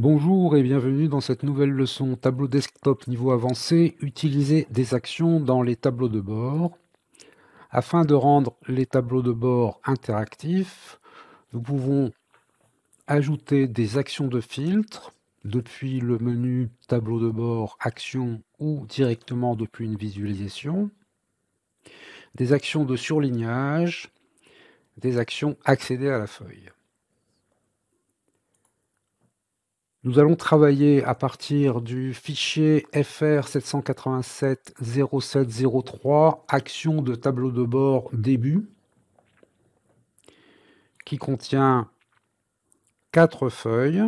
Bonjour et bienvenue dans cette nouvelle leçon tableau desktop niveau avancé, utiliser des actions dans les tableaux de bord. Afin de rendre les tableaux de bord interactifs, nous pouvons ajouter des actions de filtre depuis le menu tableau de bord actions ou directement depuis une visualisation, des actions de surlignage, des actions accéder à la feuille. Nous allons travailler à partir du fichier FR 787 0703 action de tableau de bord début qui contient quatre feuilles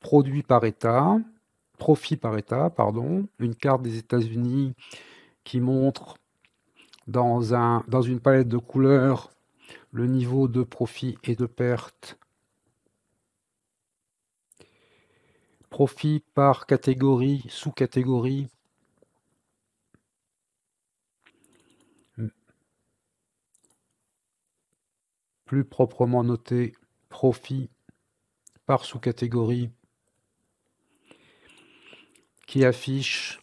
produit par état, profit par état, pardon, une carte des États-Unis qui montre dans, un, dans une palette de couleurs le niveau de profit et de perte profit par catégorie, sous-catégorie. Plus proprement noté, profit par sous-catégorie qui affiche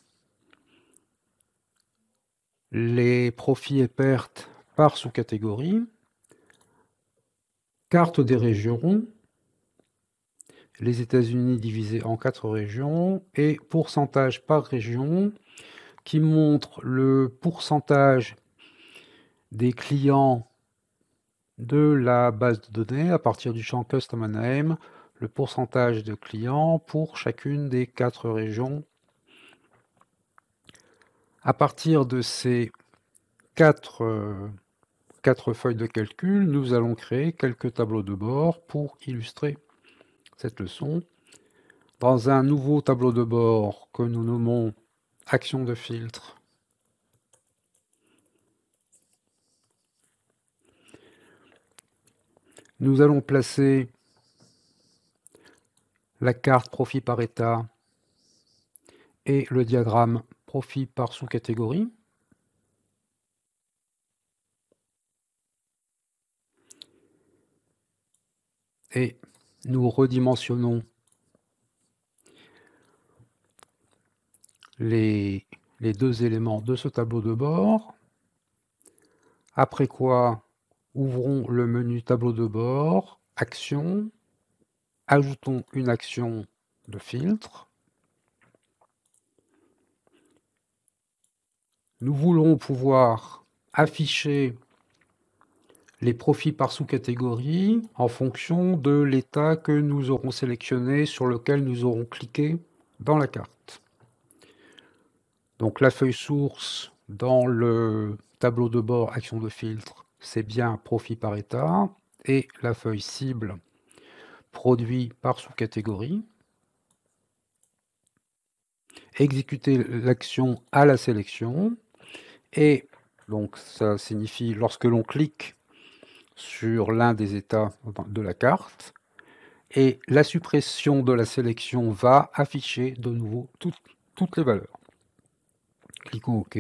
les profits et pertes par sous-catégorie, carte des régions, les États-Unis divisés en quatre régions et pourcentage par région qui montre le pourcentage des clients de la base de données à partir du champ Custom Name, le pourcentage de clients pour chacune des quatre régions. À partir de ces quatre, quatre feuilles de calcul, nous allons créer quelques tableaux de bord pour illustrer cette leçon dans un nouveau tableau de bord que nous nommons action de filtre. Nous allons placer la carte profit par état et le diagramme profit par sous-catégorie. Et nous redimensionnons les, deux éléments de ce tableau de bord. Après quoi, ouvrons le menu tableau de bord, action, ajoutons une action de filtre. Nous voulons pouvoir afficher les profits par sous-catégorie en fonction de l'état que nous aurons sélectionné sur lequel nous aurons cliqué dans la carte. Donc la feuille source dans le tableau de bord action de filtre, c'est bien profit par état et la feuille cible produit par sous-catégorie. Exécuter l'action à la sélection et donc ça signifie lorsque l'on clique sur l'un des États de la carte. Et la suppression de la sélection va afficher de nouveau toutes, les valeurs. Cliquons OK.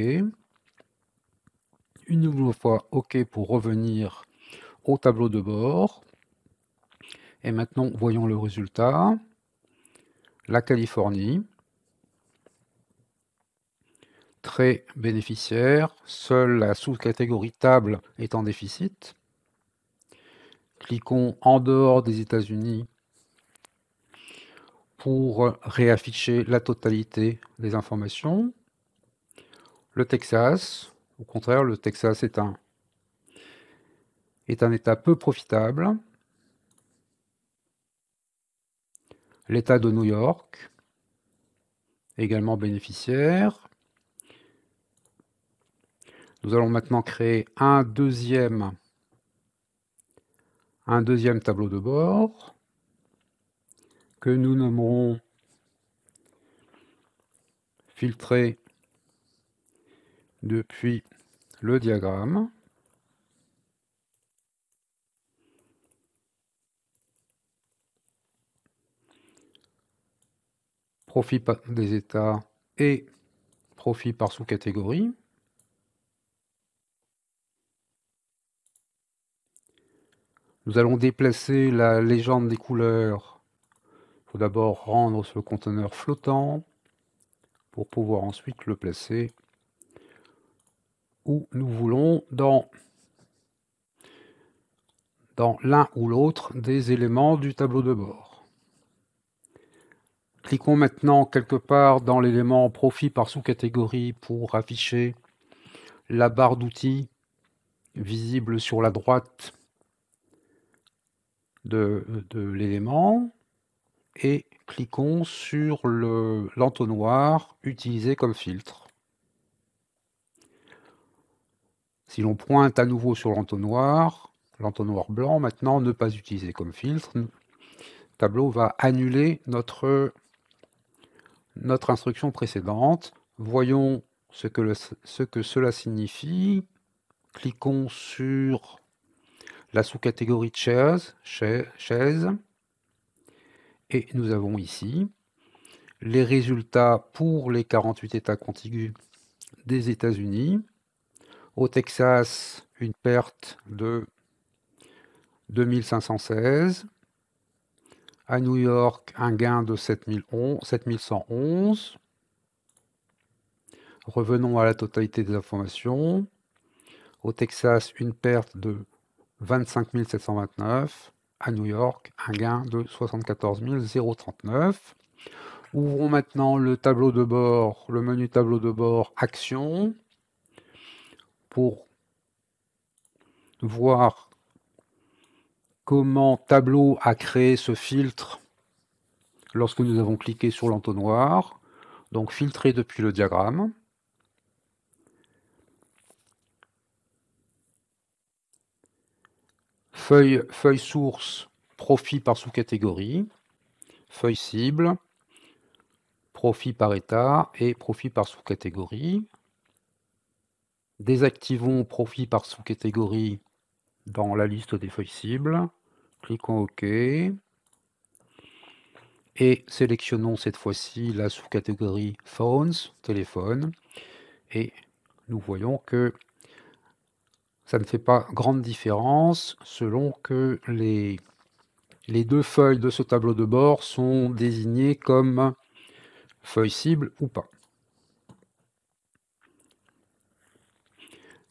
Une nouvelle fois OK pour revenir au tableau de bord. Et maintenant, voyons le résultat. La Californie, très bénéficiaire, seule la sous-catégorie table est en déficit. Cliquons en dehors des États-Unis pour réafficher la totalité des informations. Le Texas, au contraire, le Texas est un, est un État peu profitable. L'État de New York, également bénéficiaire. Nous allons maintenant créer un deuxième un deuxième tableau de bord que nous nommerons filtré depuis le diagramme. Profit des états et profit par sous-catégorie. Nous allons déplacer la légende des couleurs. Il faut d'abord rendre ce conteneur flottant pour pouvoir ensuite le placer où nous voulons dans, dans l'un ou l'autre des éléments du tableau de bord. Cliquons maintenant quelque part dans l'élément profit par sous-catégorie pour afficher la barre d'outils visible sur la droite de, l'élément et cliquons sur l'entonnoir utilisé comme filtre. Si l'on pointe à nouveau sur l'entonnoir, l'entonnoir blanc maintenant ne pas utiliser comme filtre, le tableau va annuler notre, notre instruction précédente. Voyons ce que, ce que cela signifie. Cliquons sur la sous-catégorie de chaises. Et nous avons ici les résultats pour les 48 États contigus des États-Unis. Au Texas, une perte de 2516. À New York, un gain de 7111. Revenons à la totalité des informations. Au Texas, une perte de 25 729. À New York, un gain de 74 039. Ouvrons maintenant le tableau de bord, le menu tableau de bord Action, pour voir comment Tableau a créé ce filtre lorsque nous avons cliqué sur l'entonnoir. Donc filtrer depuis le diagramme. Feuille, source, profit par sous-catégorie, feuille cible, profit par état et profit par sous-catégorie. Désactivons profit par sous-catégorie dans la liste des feuilles cibles. Cliquons OK. Et sélectionnons cette fois-ci la sous-catégorie Phones, téléphone. Et nous voyons que ça ne fait pas grande différence selon que les, deux feuilles de ce tableau de bord sont désignées comme feuilles cibles ou pas.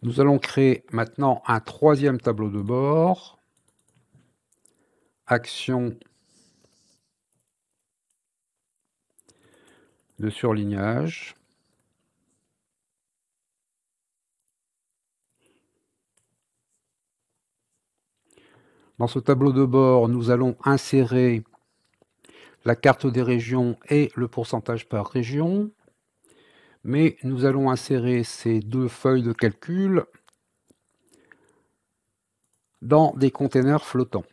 Nous allons créer maintenant un troisième tableau de bord. Action de surlignage. Dans ce tableau de bord, nous allons insérer la carte des régions et le pourcentage par région, mais nous allons insérer ces deux feuilles de calcul dans des containers flottants.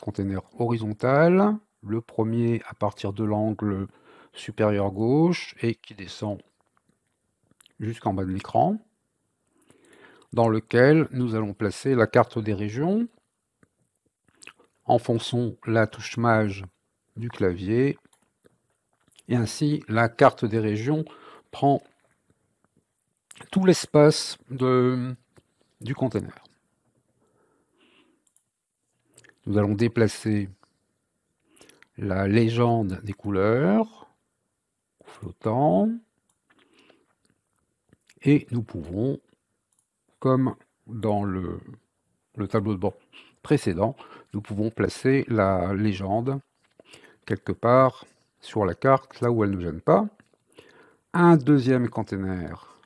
Container horizontal, le premier à partir de l'angle supérieur gauche et qui descend jusqu'en bas de l'écran dans lequel nous allons placer la carte des régions. Enfonçons la touche mage du clavier. Et ainsi, la carte des régions prend tout l'espace du conteneur. Nous allons déplacer la légende des couleurs flottant. Et nous pouvons comme dans le, tableau de bord précédent, nous pouvons placer la légende quelque part sur la carte, là où elle ne gêne pas. Un deuxième container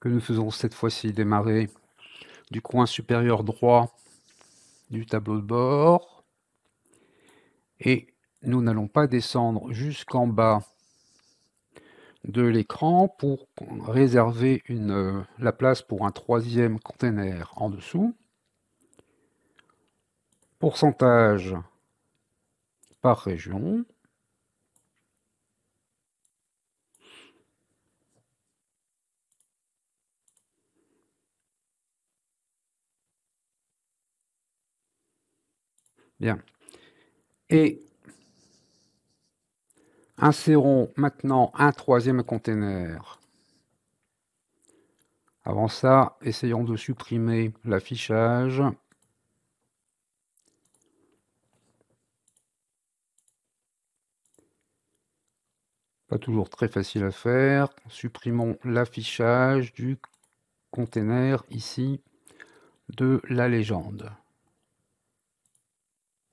que nous faisons cette fois-ci démarrer du coin supérieur droit du tableau de bord. Et nous n'allons pas descendre jusqu'en bas de l'écran pour réserver une, euh, la place pour un troisième container en dessous. Pourcentage par région. Bien. Et Insérons maintenant un troisième container. Avant ça, essayons de supprimer l'affichage. Pas toujours très facile à faire. Supprimons l'affichage du container ici de la légende.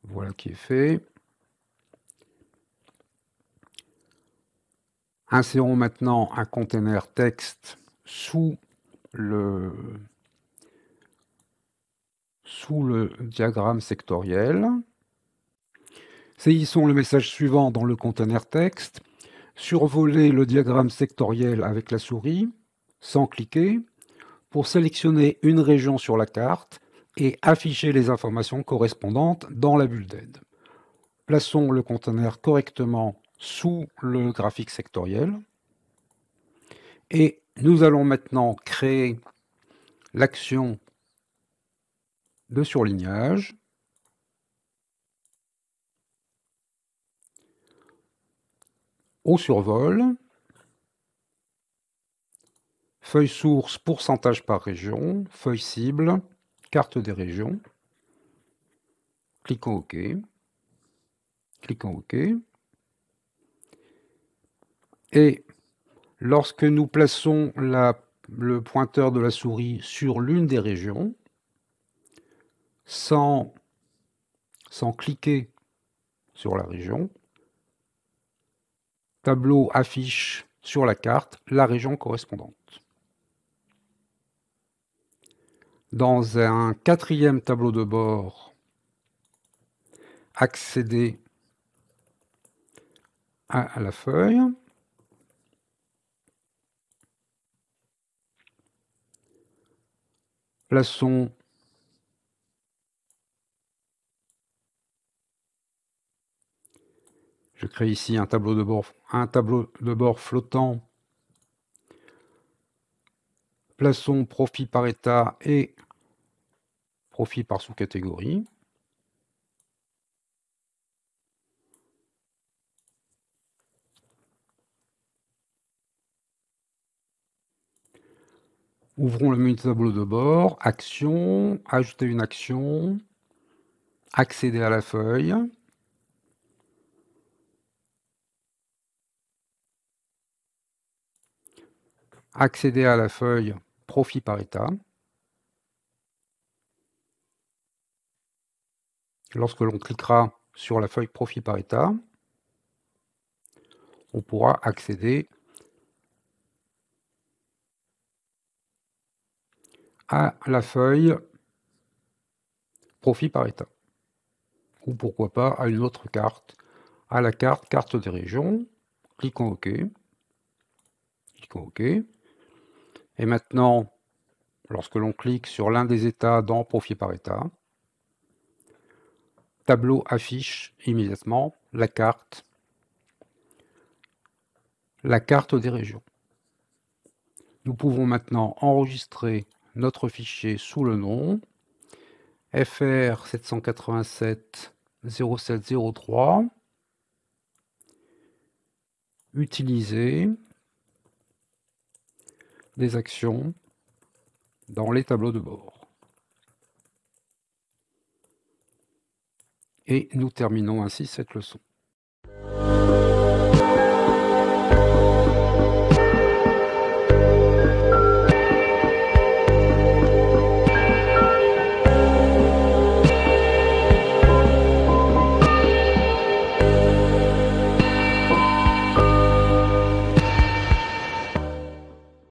Voilà qui est fait. Insérons maintenant un container texte sous le, sous le diagramme sectoriel. Saisissons le message suivant dans le container texte. Survoler le diagramme sectoriel avec la souris, sans cliquer, pour sélectionner une région sur la carte et afficher les informations correspondantes dans la bulle d'aide. Plaçons le conteneur correctement sous le graphique sectoriel. Et nous allons maintenant créer l'action de surlignage. Au survol, feuille source, pourcentage par région, feuille cible, carte des régions. Cliquons OK. Cliquons OK. Et lorsque nous plaçons le pointeur de la souris sur l'une des régions, sans, sans cliquer sur la région, tableau affiche sur la carte la région correspondante. Dans un quatrième tableau de bord, accéder à la feuille. plaçons Je crée ici un tableau de bord, un tableau de bord flottant. Plaçons profit par état et profit par sous-catégorie. Ouvrons le menu tableau de bord, action, ajouter une action, accéder à la feuille. Accéder à la feuille profit par état. Lorsque l'on cliquera sur la feuille profit par état, on pourra accéder à la feuille profit par état. Ou pourquoi pas à une autre carte, à la carte carte des régions. Cliquons OK. Cliquons OK. Et maintenant, lorsque l'on clique sur l'un des états dans profit par état, tableau affiche immédiatement la carte la carte des régions. Nous pouvons maintenant enregistrer notre fichier sous le nom fr 787 0703 utiliser des actions dans les tableaux de bord. Et nous terminons ainsi cette leçon.